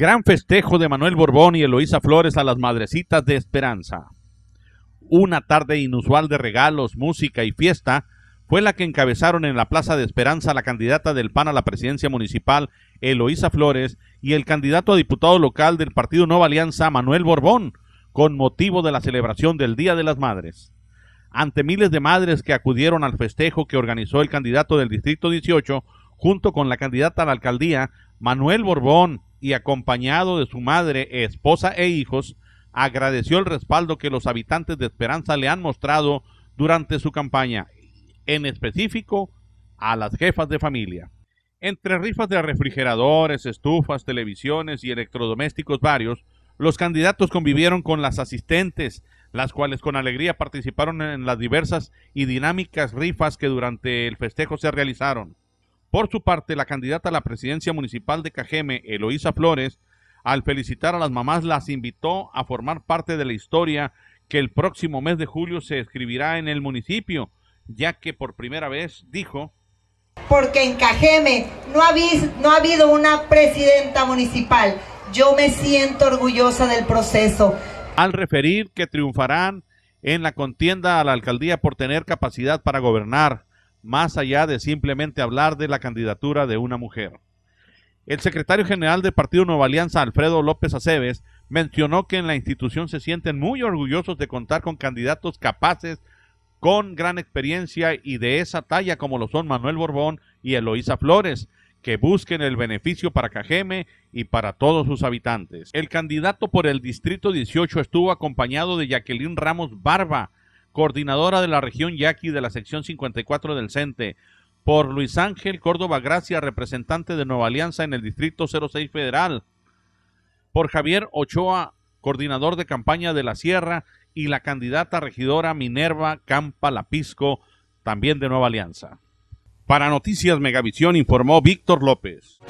Gran festejo de Manuel Borbón y Eloísa Flores a las Madrecitas de Esperanza. Una tarde inusual de regalos, música y fiesta fue la que encabezaron en la Plaza de Esperanza la candidata del PAN a la presidencia municipal, Eloísa Flores, y el candidato a diputado local del Partido Nueva Alianza, Manuel Borbón, con motivo de la celebración del Día de las Madres. Ante miles de madres que acudieron al festejo que organizó el candidato del Distrito 18, junto con la candidata a la alcaldía, Manuel Borbón, y acompañado de su madre, esposa e hijos, agradeció el respaldo que los habitantes de Esperanza le han mostrado durante su campaña, en específico a las jefas de familia. Entre rifas de refrigeradores, estufas, televisiones y electrodomésticos varios, los candidatos convivieron con las asistentes, las cuales con alegría participaron en las diversas y dinámicas rifas que durante el festejo se realizaron. Por su parte, la candidata a la presidencia municipal de Cajeme, Eloísa Flores, al felicitar a las mamás, las invitó a formar parte de la historia que el próximo mes de julio se escribirá en el municipio, ya que por primera vez dijo... Porque en Cajeme no ha, no ha habido una presidenta municipal. Yo me siento orgullosa del proceso. Al referir que triunfarán en la contienda a la alcaldía por tener capacidad para gobernar, más allá de simplemente hablar de la candidatura de una mujer. El secretario general del Partido Nueva Alianza, Alfredo López Aceves, mencionó que en la institución se sienten muy orgullosos de contar con candidatos capaces, con gran experiencia y de esa talla como lo son Manuel Borbón y Eloísa Flores, que busquen el beneficio para Cajeme y para todos sus habitantes. El candidato por el Distrito 18 estuvo acompañado de Jacqueline Ramos Barba, coordinadora de la región Yaqui de la sección 54 del CENTE, e, por Luis Ángel Córdoba Gracia, representante de Nueva Alianza en el Distrito 06 Federal, por Javier Ochoa, coordinador de campaña de la Sierra, y la candidata regidora Minerva Campa Lapisco, también de Nueva Alianza. Para Noticias Megavisión informó Víctor López.